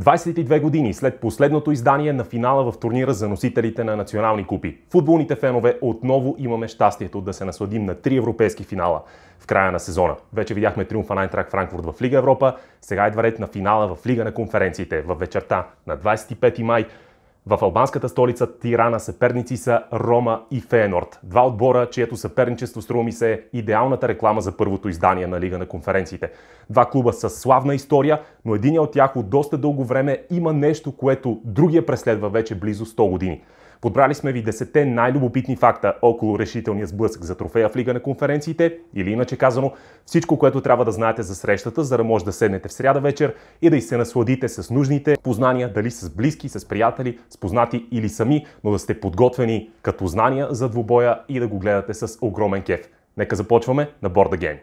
22 години след последното издание на финала в турнира за носителите на национални купи. Футболните фенове отново имаме щастието да се насладим на три европейски финала в края на сезона. Вече видяхме триумфа на Айнтрак Франкфурт в Лига Европа, сега едва ред на финала в Лига на конференциите в вечерта на 25 май в албанската столица Тирана съперници са Рома и Фенорд. Два отбора, чието съперничество струва ми се е идеалната реклама за първото издание на Лига на конференциите. Два клуба с славна история, но един от тях от доста дълго време има нещо, което другия преследва вече близо 100 години. Подбрали сме ви 10 най-любопитни факта около решителния сблъсък за трофея в Лига на конференциите или иначе казано всичко, което трябва да знаете за срещата, за да може да седнете в сряда вечер и да и се насладите с нужните познания, дали с близки, с приятели, с познати или сами, но да сте подготвени като знания за двубоя и да го гледате с огромен кеф. Нека започваме на Борда Game.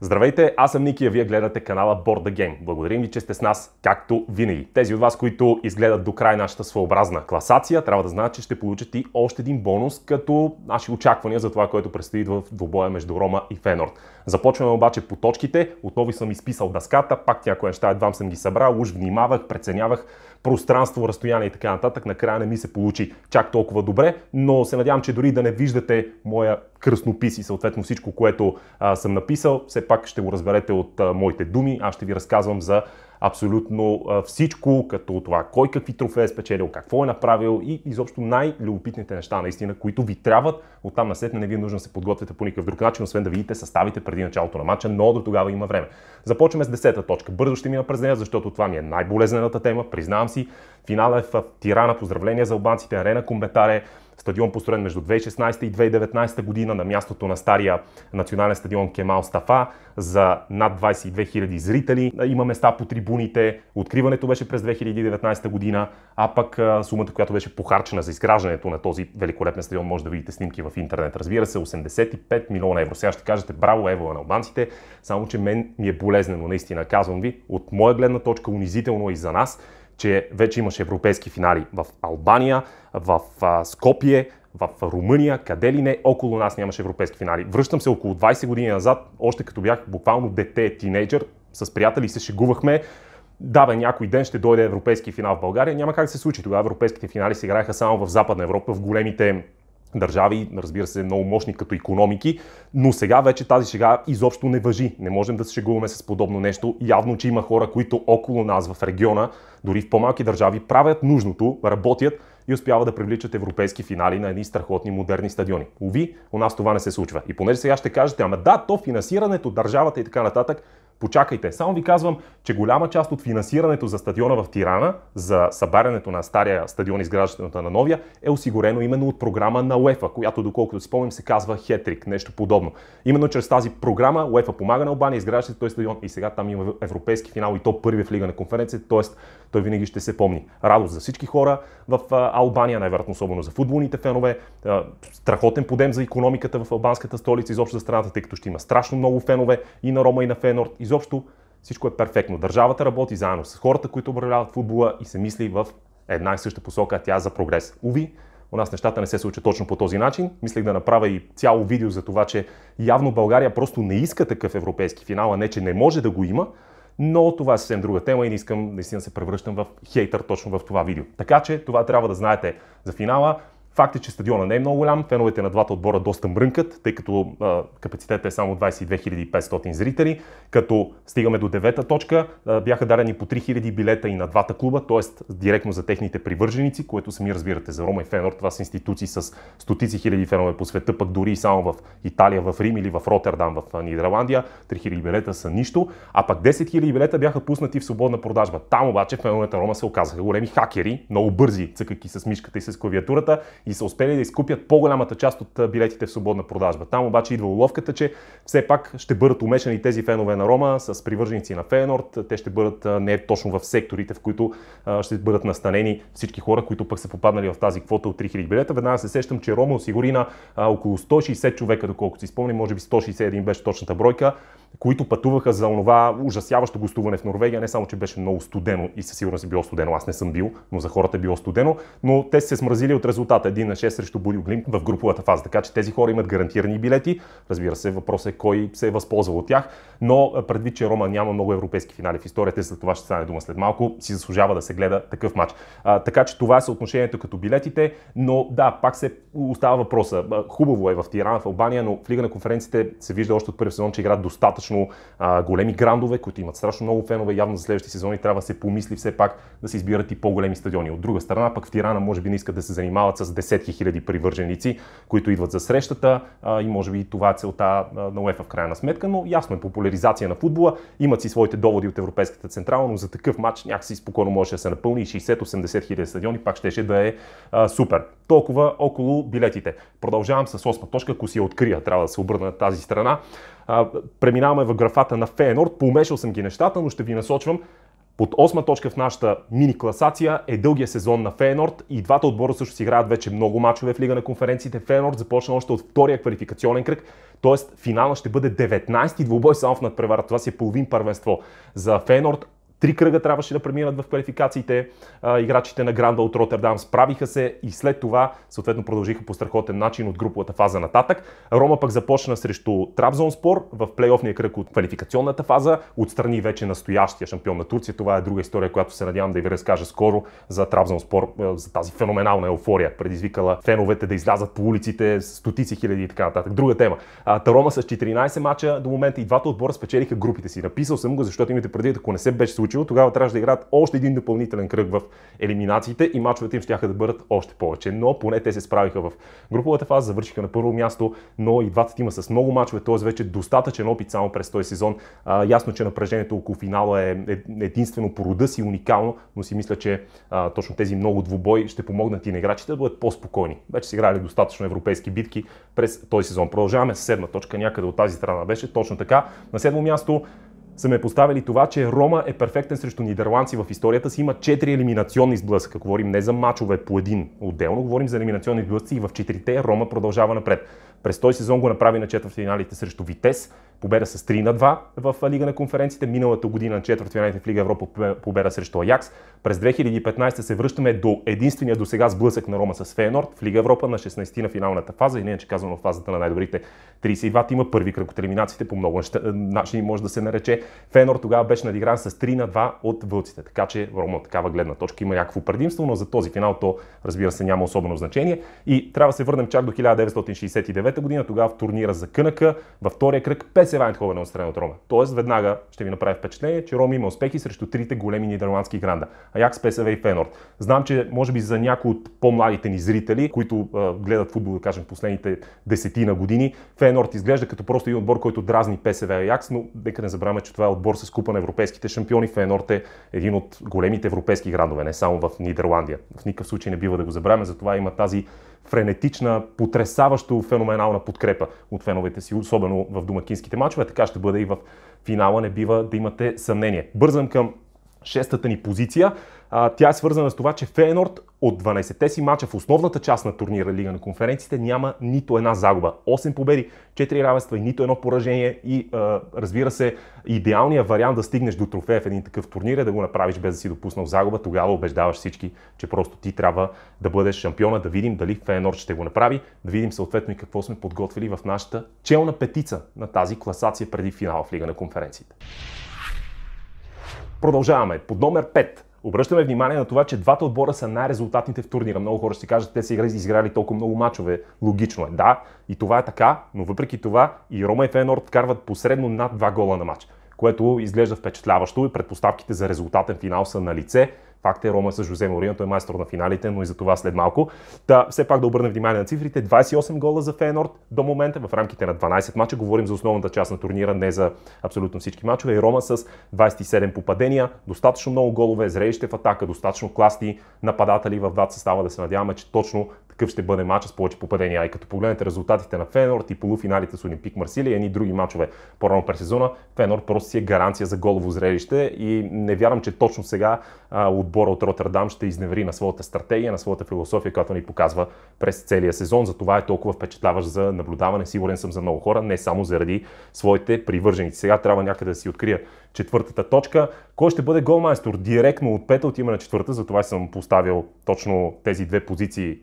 Здравейте, аз съм Ники, а вие гледате канала Board the Game. Благодарим ви, че сте с нас, както винаги. Тези от вас, които изгледат до край нашата своеобразна класация, трябва да знаят, че ще получат и още един бонус, като наши очаквания за това, което предстои в двобоя между Рома и Фенорд. Започваме обаче по точките. Отново съм изписал дъската, пак някои неща едва съм ги събрал, уж внимавах, преценявах пространство, разстояние и така нататък. Накрая не ми се получи чак толкова добре, но се надявам, че дори да не виждате моя кръснопис и съответно всичко, което а, съм написал, все пак ще го разберете от моите думи. Аз ще ви разказвам за абсолютно всичко, като това кой какви трофеи е спечелил, какво е направил и изобщо най-любопитните неща, наистина, които ви трябват. там на след не ви е нужно да се подготвяте по никакъв друг начин, освен да видите съставите преди началото на матча, но до тогава има време. Започваме с 10-та точка. Бързо ще мина през нея, защото това ми е най-болезнената тема, признавам си. Финалът е в Тирана. Поздравления за албанците. Арена Комбетаре стадион построен между 2016 и 2019 година на мястото на стария национален стадион Кемал Стафа за над 22 000 зрители. Има места по трибуните, откриването беше през 2019 година, а пък сумата, която беше похарчена за изграждането на този великолепен стадион, може да видите снимки в интернет, разбира се, 85 милиона евро. Сега ще кажете браво Ево на албанците, само че мен ми е болезнено, наистина казвам ви, от моя гледна точка унизително е и за нас, че вече имаше европейски финали в Албания, в Скопие, в Румъния, къде ли не, около нас нямаше европейски финали. Връщам се около 20 години назад, още като бях буквално дете, тинейджър, с приятели се шегувахме, да, бе, някой ден ще дойде европейски финал в България. Няма как да се случи. Тогава европейските финали се играеха само в Западна Европа, в големите държави, разбира се, много мощни като економики, но сега вече тази шега изобщо не въжи. Не можем да се шегуваме с подобно нещо. Явно, че има хора, които около нас в региона, дори в по-малки държави, правят нужното, работят и успяват да привличат европейски финали на едни страхотни модерни стадиони. Уви, у нас това не се случва. И понеже сега ще кажете, ама да, то финансирането, държавата и така нататък, Почакайте, само ви казвам, че голяма част от финансирането за стадиона в Тирана, за събарянето на стария стадион и изграждането на новия, е осигурено именно от програма на УЕФА, която доколкото спомням се казва Хетрик, нещо подобно. Именно чрез тази програма УЕФА помага на Албания, изграждащи този стадион и сега там има европейски финал и то първи в Лига на конференция, т.е. той винаги ще се помни. Радост за всички хора в Албания, най-вероятно особено за футболните фенове, страхотен подем за економиката в албанската столица изобщо за страната, тъй като ще има страшно много фенове и на Рома и на Фенорд, и Изобщо всичко е перфектно. Държавата работи заедно с хората, които управляват футбола и се мисли в една и съща посока, тя за прогрес. Уви, у нас нещата не се случат точно по този начин. Мислех да направя и цяло видео за това, че явно България просто не иска такъв европейски финал, а не, че не може да го има. Но това е съвсем друга тема и не искам наистина да се превръщам в хейтър точно в това видео. Така че това трябва да знаете за финала. Факт е, че стадиона не е много голям, феновете на двата отбора доста мрънкат, тъй като а, е само 22 500 зрители, като стигаме до девета точка, а, бяха дарени по 3000 билета и на двата клуба, т.е. директно за техните привърженици, което сами разбирате за Рома и Фенор, това са институции с стотици хиляди фенове по света, пък дори и само в Италия, в Рим или в Роттердам, в Нидерландия, 3000 билета са нищо, а пък 10 000 билета бяха пуснати в свободна продажба. Там обаче феновете на Рома се оказаха големи хакери, много бързи, цъкаки с мишката и с клавиатурата и са успели да изкупят по-голямата част от билетите в свободна продажба. Там обаче идва уловката, че все пак ще бъдат умешани тези фенове на Рома с привърженици на Фенорд. Те ще бъдат не точно в секторите, в които ще бъдат настанени всички хора, които пък са попаднали в тази квота от 3000 билета. Веднага се сещам, че Рома осигури на около 160 човека, доколкото си спомням, може би 161 беше точната бройка, които пътуваха за онова ужасяващо гостуване в Норвегия. Не само, че беше много студено и със сигурност е било студено, аз не съм бил, но за хората е било студено, но те се смразили от резултата 1 на 6 срещу Бурил Глим в груповата фаза. Така че тези хора имат гарантирани билети. Разбира се, въпросът е кой се е възползвал от тях, но предвид, че Рома няма много европейски финали в историята, за това ще стане дума след малко, си заслужава да се гледа такъв матч. А, така че това е съотношението като билетите, но да, пак се остава въпроса. Хубаво е в Тирана, в Албания, но в Лига на конференците се вижда още от първи сезон, че играят достатъчно достатъчно а, големи грандове, които имат страшно много фенове. Явно за следващите сезони трябва да се помисли все пак да се избират и по-големи стадиони. От друга страна, пък в Тирана може би не искат да се занимават с десетки хиляди привърженици, които идват за срещата а, и може би това е целта на УЕФА в крайна сметка, но ясно е популяризация на футбола. Имат си своите доводи от Европейската централа, но за такъв матч някакси спокойно може да се напълни и 60-80 хиляди стадиони пак щеше да е а, супер толкова около билетите. Продължавам с 8 точка, ако си я открия, трябва да се обърна на тази страна. преминаваме в графата на Фейенорд, помешал съм ги нещата, но ще ви насочвам под 8 точка в нашата мини класация е дългия сезон на Фейнорд и двата отбора също си играят вече много мачове в Лига на конференциите. Фейнорд започна още от втория квалификационен кръг, т.е. финала ще бъде 19-ти двубой само в надпревара. Това си е половин първенство за Фейнорд. Три кръга трябваше да преминат в квалификациите. А, играчите на Гранда от Роттердам справиха се и след това съответно продължиха по страхотен начин от груповата фаза нататък. Рома пък започна срещу спор в плейофния кръг от квалификационната фаза. Отстрани вече настоящия шампион на Турция. Това е друга история, която се надявам да ви разкажа скоро за спор, е, за тази феноменална еуфория, предизвикала феновете да излязат по улиците, стотици хиляди и така нататък. Друга тема. А, Тарома с 14 мача до момента и двата отбора спечелиха групите си. Написал съм го, защото имате предвид, ако не се беше приключило, тогава трябваше да играят още един допълнителен кръг в елиминациите и мачовете им ще да бъдат още повече. Но поне те се справиха в груповата фаза, завършиха на първо място, но и двата тима с много мачове, т.е. вече достатъчен опит само през този сезон. А, ясно, че напрежението около финала е, е единствено по рода си уникално, но си мисля, че а, точно тези много двубой ще помогнат и на играчите да бъдат по-спокойни. Вече са играли достатъчно европейски битки през този сезон. Продължаваме с седма точка, някъде от тази страна беше точно така. На седмо място са ме поставили това, че Рома е перфектен срещу нидерландци в историята си. Има 4 елиминационни сблъсъка. Говорим не за мачове по един отделно, говорим за елиминационни сблъсъци и в четирите Рома продължава напред. През този сезон го направи на четвъртфиналите срещу Витес, победа с 3 на 2 в Лига на конференците. Миналата година на четвъртфиналите в Лига Европа победа срещу Аякс. През 2015 се връщаме до единствения до сега сблъсък на Рома с Фейнорд в Лига Европа на 16-ти на финалната фаза, иначе е, казвам в фазата на най-добрите 32 тима. Първи кръг от елиминациите по много е, начини може да се нарече. Фейнорд тогава беше надигран с 3 на 2 от вълците. Така че Рома от такава гледна точка има някакво предимство, но за този финал то разбира се няма особено значение. И трябва да се върнем чак до 1969 2009 година, тогава в турнира за Кънака, във втория кръг Песе Вайнховен на е страна от Рома. Тоест, веднага ще ви направи впечатление, че Рома има успехи срещу трите големи нидерландски гранда. Аякс, ПСВ и Фенорд. Знам, че може би за някои от по-младите ни зрители, които а, гледат футбол, да кажем, последните десетина години, Фенорд изглежда като просто един отбор, който дразни ПСВ Аякс, но нека не забравяме, че това е отбор с купа на европейските шампиони. Фенорд е един от големите европейски градове, не само в Нидерландия. В никакъв случай не бива да го забравяме, затова има тази френетична, потрясаващо феноменална подкрепа от феновете си, особено в домакинските мачове. Така ще бъде и в финала, не бива да имате съмнение. Бързам към шестата ни позиция. А, тя е свързана с това, че Фейнорд от 12-те си мача в основната част на турнира Лига на конференциите няма нито една загуба. 8 победи, 4 равенства и нито едно поражение и а, разбира се, идеалният вариант да стигнеш до трофея в един такъв турнир е да го направиш без да си допуснал загуба. Тогава убеждаваш всички, че просто ти трябва да бъдеш шампиона, да видим дали Фейнорд ще го направи, да видим съответно и какво сме подготвили в нашата челна петица на тази класация преди финала в Лига на конференциите. Продължаваме. Под номер 5. Обръщаме внимание на това, че двата отбора са най-резултатните в турнира. Много хора ще кажат, те са изиграли толкова много мачове. Логично е, да, и това е така, но въпреки това и Рома и Фенорд вкарват посредно над 2 гола на матч, което изглежда впечатляващо и предпоставките за резултатен финал са на лице. Факт е, Рома е с Жозе Морино, той е майстор на финалите, но и за това след малко. Та, все пак да обърнем внимание на цифрите. 28 гола за Фенорд до момента в рамките на 12 мача. Говорим за основната част на турнира, не за абсолютно всички мачове. И Рома с 27 попадения, достатъчно много голове, зрелище в атака, достатъчно класни нападатели в двата състава. Да се надяваме, че точно какъв ще бъде матчът с повече попадения. Ай и като погледнете резултатите на Фенорд и полуфиналите с Олимпик Марсилия и едни други мачове по-рано през сезона, Фенорд просто си е гаранция за голово зрелище и не вярвам, че точно сега а, отбора от Роттердам ще изневри на своята стратегия, на своята философия, която ни показва през целия сезон. Затова е толкова впечатляващ за наблюдаване. Сигурен съм за много хора, не само заради своите привърженици. Сега трябва някъде да си открия четвъртата точка. Кой ще бъде голмайстор? Директно от пета отиваме на четвърта, затова съм поставил точно тези две позиции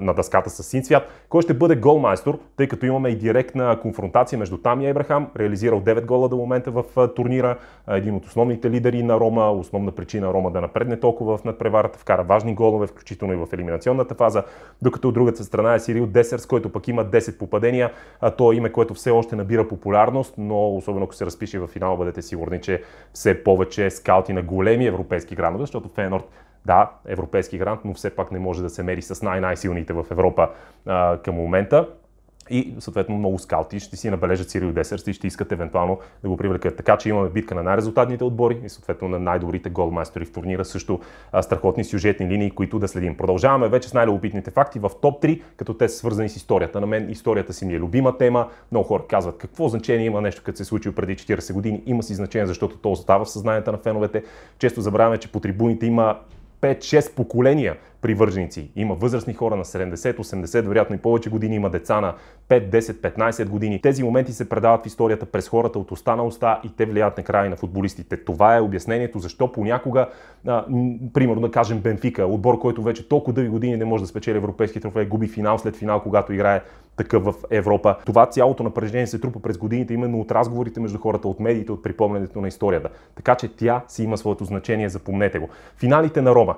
на дъската с син цвят. Кой ще бъде голмайстор, тъй като имаме и директна конфронтация между там и Ебрахам, реализирал 9 гола до момента в турнира, един от основните лидери на Рома, основна причина Рома да напредне толкова в надпреварата, вкара важни голове, включително и в елиминационната фаза, докато от другата страна е Сирил Десерс, който пък има 10 попадения. А то е име, което все още набира популярност, но особено ако се разпише в финал, бъдете сигурни, че все повече скаути на големи европейски гранове, защото Фенорд да, европейски грант, но все пак не може да се мери с най-най-силните в Европа а, към момента. И съответно много скаути ще си набележат Сирио Десерс и ще искат евентуално да го привлекат. Така че имаме битка на най-резултатните отбори и съответно на най-добрите голмайстори в турнира. Също а, страхотни сюжетни линии, които да следим. Продължаваме вече с най-любопитните факти в топ 3, като те са свързани с историята. На мен историята си ми е любима тема. Много хора казват какво значение има нещо, като се е случило преди 40 години. Има си значение, защото то остава в съзнанието на феновете. Често забравяме, че по трибуните има 5-6 поколения привърженици. Има възрастни хора на 70, 80, вероятно и повече години, има деца на 5, 10, 15 години. Тези моменти се предават в историята през хората от уста на уста и те влияят на края на футболистите. Това е обяснението защо понякога, а, примерно да кажем Бенфика, отбор, който вече толкова дълги години не може да спечели европейски трофей, губи финал след финал, когато играе такъв в Европа. Това цялото напрежение се трупа през годините именно от разговорите между хората, от медиите, от припомненето на историята. Така че тя си има своето значение, запомнете го. Финалите на Рома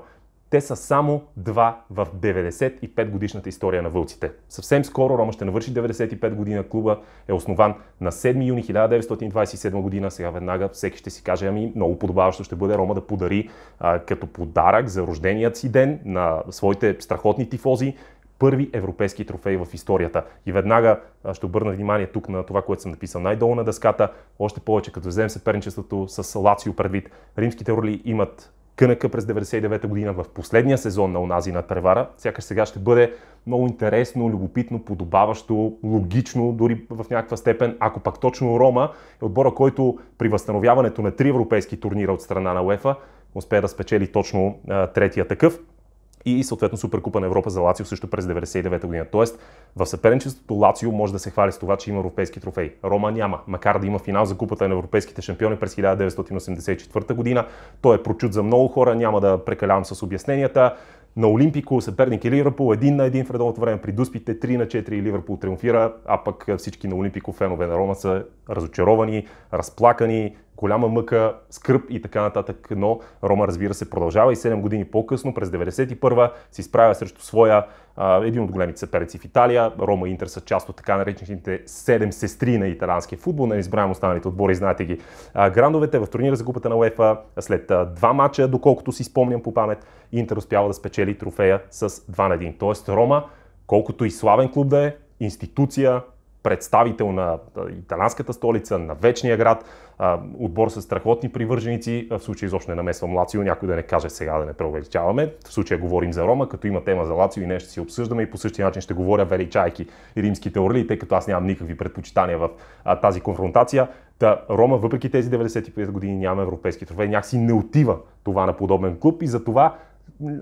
те са само два в 95 годишната история на вълците. Съвсем скоро Рома ще навърши 95 година. Клуба е основан на 7 юни 1927 година. Сега веднага всеки ще си каже, ами много подобаващо ще бъде Рома да подари а, като подарък за рожденият си ден на своите страхотни тифози първи европейски трофей в историята. И веднага ще обърна внимание тук на това, което съм написал най-долу на дъската, още повече като вземем съперничеството с Лацио предвид. Римските роли имат кънъка през 99-та година в последния сезон на онази надпревара, сякаш сега ще бъде много интересно, любопитно, подобаващо, логично, дори в някаква степен, ако пак точно Рома е отбора, който при възстановяването на три европейски турнира от страна на УЕФА успее да спечели точно а, третия такъв и съответно Суперкупа на Европа за Лацио също през 99 година. Тоест, в съперничеството Лацио може да се хвали с това, че има европейски трофеи. Рома няма, макар да има финал за Купата на европейските шампиони през 1984 година. Той е прочут за много хора, няма да прекалявам с обясненията. На Олимпико съперник е Ливърпул, един на един в редовото време при Дуспите, 3 на 4 и Ливърпул триумфира, а пък всички на Олимпико фенове на Рома са разочаровани, разплакани, голяма мъка, скръп и така нататък, но Рома разбира се продължава и 7 години по-късно, през 91 се изправя срещу своя а, един от големите съперници в Италия. Рома и Интер са част от така наречените 7 сестри на италианския футбол, не нали, избраем останалите отбори, знаете ги. А, грандовете в турнира за купата на УЕФА след а, два мача, доколкото си спомням по памет, Интер успява да спечели трофея с 2 на 1. Тоест Рома, колкото и славен клуб да е, институция, представител на италянската столица, на Вечния град, отбор с страхотни привърженици. В случай изобщо не намесвам Лацио, някой да не каже сега да не преувеличаваме. В случая говорим за Рома, като има тема за Лацио и нещо ще си обсъждаме и по същия начин ще говоря, величайки римските орли, тъй като аз нямам никакви предпочитания в тази конфронтация. Та Рома, въпреки тези 95 години, няма европейски трофей. Някакси не отива това на подобен клуб и затова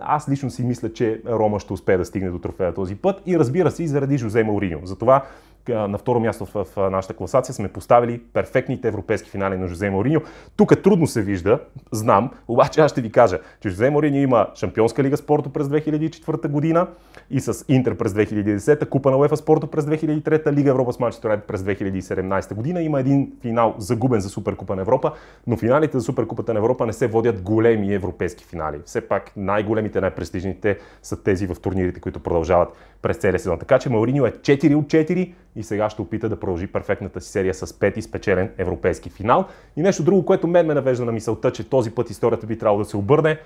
аз лично си мисля, че Рома ще успее да стигне до трофея този път и разбира се и заради Жозе Мауриньо. Затова на второ място в, в нашата класация сме поставили перфектните европейски финали на Жозе Мориньо. Тук трудно се вижда, знам, обаче аз ще ви кажа, че Жозе Мориньо има Шампионска лига спорто през 2004 година и с Интер през 2010, Купа на УЕФА спорто през 2003, Лига Европа с Манчестър Юнайтед през 2017 година. Има един финал загубен за Суперкупа на Европа, но финалите за Суперкупата на Европа не се водят големи европейски финали. Все пак най-големите, най-престижните са тези в турнирите, които продължават през целия сезон. Така че Мауриньо е 4 от 4 и сега ще опита да продължи перфектната си серия с пети спечелен европейски финал. И нещо друго, което мен ме навежда на мисълта, че този път историята би трябвало да се обърне,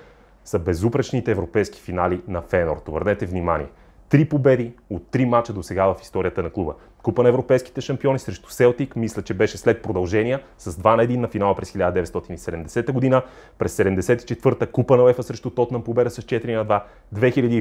са безупречните европейски финали на Фенор. Обърнете внимание. Три победи от три мача до сега в историята на клуба. Купа на европейските шампиони срещу Селтик, мисля, че беше след продължения с 2 на 1 на финала през 1970 година, през 74-та Купа на Лефа срещу Тотнам победа с 4 на 2,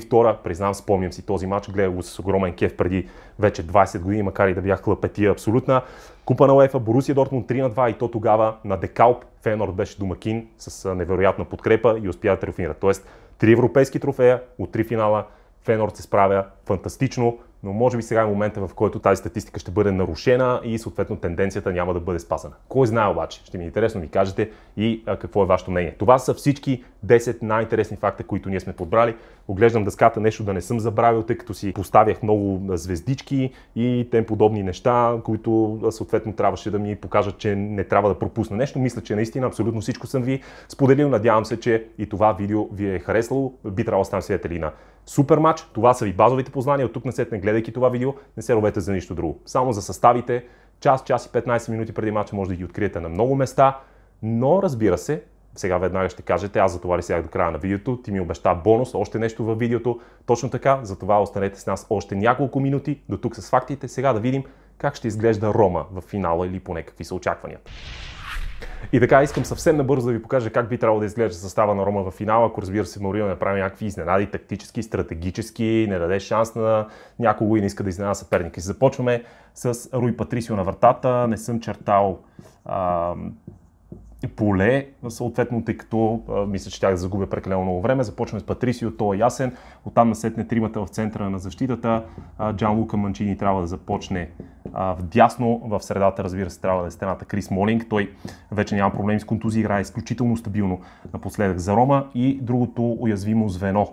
2002 признавам, спомням си този матч, гледах го с огромен кеф преди вече 20 години, макар и да бях хлапетия абсолютна. Купа на Лефа, Борусия Дортмунд 3 на 2 и то тогава на Декалп Фенорд беше домакин с невероятна подкрепа и успя да триумфира. Тоест, три европейски трофея от три финала, Фенорд се справя фантастично но може би сега е момента, в който тази статистика ще бъде нарушена и съответно тенденцията няма да бъде спасена. Кой знае обаче? Ще ми е интересно ми кажете и а, какво е вашето мнение. Това са всички 10 най-интересни факта, които ние сме подбрали. Оглеждам дъската нещо да не съм забравил, тъй като си поставях много звездички и тем подобни неща, които съответно трябваше да ми покажат, че не трябва да пропусна нещо. Мисля, че наистина абсолютно всичко съм ви споделил. Надявам се, че и това видео ви е харесало. Би трябвало да станем свидетели на супер матч. Това са ви базовите познания. От тук на след не гледайки това видео, не се ровете за нищо друго. Само за съставите, час, час и 15 минути преди мача може да ги откриете на много места, но разбира се, сега веднага ще кажете, аз за това ли сега до края на видеото, ти ми обеща бонус, още нещо във видеото. Точно така, затова останете с нас още няколко минути, до тук с фактите, сега да видим как ще изглежда Рома в финала или поне какви са очакванията. И така искам съвсем набързо да ви покажа как би трябвало да изглежда състава на Рома в финала, ако разбира се Марио не прави някакви изненади тактически, стратегически, не даде шанс на някого и не иска да изненада съперника. И започваме с Руи Патрисио на вратата. Не съм чертал а, поле, съответно, тъй като а, мисля, че тях загубя прекалено много време. Започваме с Патрисио, то е ясен. Оттам насетне тримата в центъра на защитата. А, Джан Лука Манчини трябва да започне а, в дясно. В средата, разбира се, трябва да е стената Крис Молинг. Той вече няма проблеми с контузии, играе изключително стабилно напоследък за Рома. И другото уязвимо звено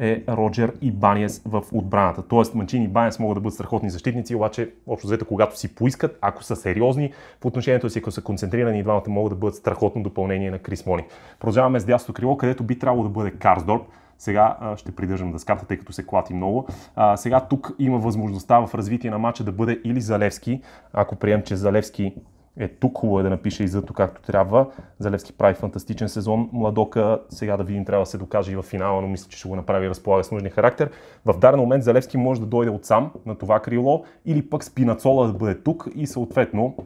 е Роджер и Баниес в отбраната. Тоест Манчин и Баниес могат да бъдат страхотни защитници, обаче общо взето, когато си поискат, ако са сериозни в отношението си, ако са концентрирани, двамата могат да бъдат страхотно допълнение на Крис Мони. Продължаваме с дясното крило, където би трябвало да бъде Карсдорп. Сега ще придържам дъската, тъй като се клати много. А, сега тук има възможността в развитие на матча да бъде или Залевски, ако прием, че Залевски е тук, хубаво е да напише и зато както трябва. Залевски прави фантастичен сезон. Младока сега да видим трябва да се докаже и в финала, но мисля, че ще го направи разполага с нужния характер. В даден момент Залевски може да дойде от сам на това крило или пък Спинацола да бъде тук и съответно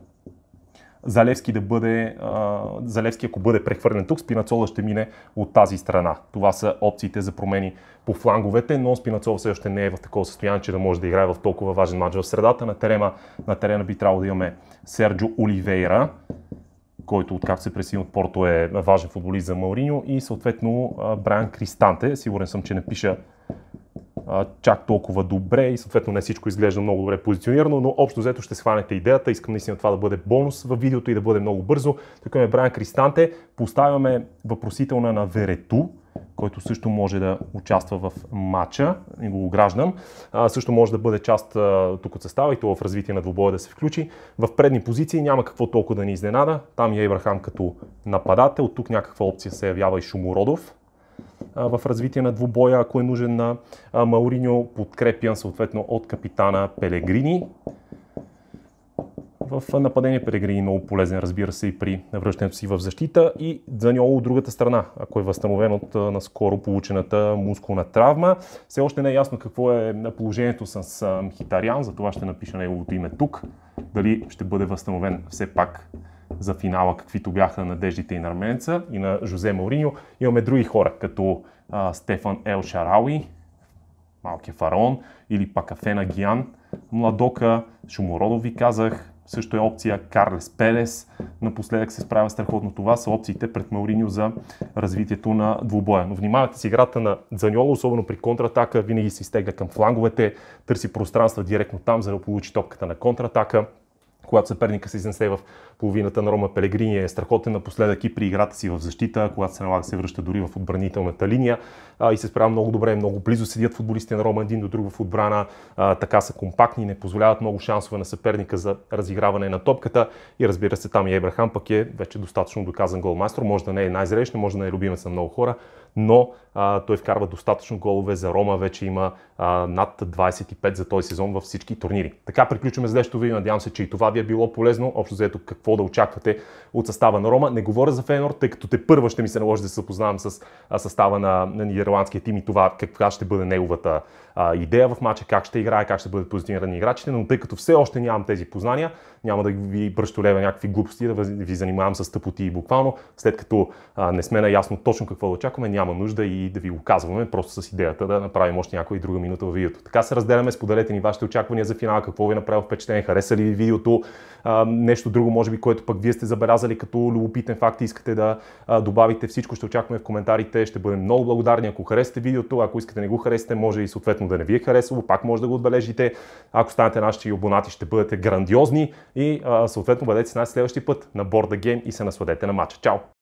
Залевски да бъде, а, Залевски ако бъде прехвърлен тук, Спинацола ще мине от тази страна. Това са опциите за промени по фланговете, но Спинацола все още не е в такова състояние, че да може да играе в толкова важен матч в средата. На терена, на терена би трябвало да имаме Серджо Оливейра, който откакто се пресини от Порто е важен футболист за Маориньо и съответно Брайан Кристанте. Сигурен съм, че не пиша чак толкова добре и съответно не всичко изглежда много добре позиционирано, но общо взето ще схванете идеята. Искам наистина това да бъде бонус в видеото и да бъде много бързо. Тук е Брайан Кристанте. Поставяме въпросителна на Верету, който също може да участва в матча и го ограждам. А, също може да бъде част а, тук от състава и то в развитие на двубоя да се включи. В предни позиции няма какво толкова да ни изненада. Там е Ибрахам като нападател. Тук някаква опция се явява и Шумородов а, в развитие на двубоя, ако е нужен на Мауриньо, подкрепян съответно от капитана Пелегрини в нападение Пелегрини е много полезен, разбира се, и при връщането си в защита. И Даниоло от другата страна, ако е възстановен от наскоро получената мускулна травма. Все още не е ясно какво е положението с Хитариан, Затова ще напиша неговото име тук. Дали ще бъде възстановен все пак за финала, каквито бяха надеждите и на арменца и на Жозе Мауриньо. Имаме други хора, като а, Стефан Ел Шарауи, малкия фараон, или пак Афена Гиан, Младока, Шумородо ви казах, също е опция Карлес Пелес. Напоследък се справя страхотно това са опциите пред Мауриньо за развитието на двубоя. Но внимавайте с играта на Заньоло, особено при контратака, винаги се изтегля към фланговете, търси пространства директно там, за да получи топката на контратака. Когато съперника се изнесе в половината на Рома Пелегрини е страхотен напоследък и при играта си в защита, когато се налага се връща дори в отбранителната линия а, и се справя много добре, много близо седят футболистите на Рома един до друг в отбрана, а, така са компактни, не позволяват много шансове на съперника за разиграване на топката и разбира се там и Ебрахам пък е вече достатъчно доказан голмайстор, може да не е най-зрелищен, може да не е любимец на много хора, но а, той вкарва достатъчно голове за Рома, вече има а, над 25 за този сезон във всички турнири. Така приключваме с днешното видео, надявам се, че и това ви е било полезно. Общо заето какво какво да очаквате от състава на Рома. Не говоря за Фенор, тъй като те първа ще ми се наложи да се познавам с състава на, на нидерландския тим и това каква ще бъде неговата а, идея в матча, как ще играе, как ще бъдат позиционирани играчите, но тъй като все още нямам тези познания, няма да ви пръщолевя някакви глупости, да ви занимавам с тъпоти и буквално, след като а, не сме наясно точно какво да очакваме, няма нужда и да ви го казваме, просто с идеята да направим още някоя друга минута в видеото. Така се разделяме, споделете ни вашите очаквания за финала, какво ви е впечатление, хареса ли ви видеото, а, нещо друго, може би, което пък вие сте забелязали като любопитен факт и искате да а, добавите. Всичко ще очакваме в коментарите, ще бъдем много благодарни, ако харесате видеото, ако искате не го харесате, може и съответно да не ви е харесало, пак може да го отбележите. Ако станете нашите абонати, ще бъдете грандиозни и съответно бъдете с нас следващия път на Board Game и се насладете на матча. Чао!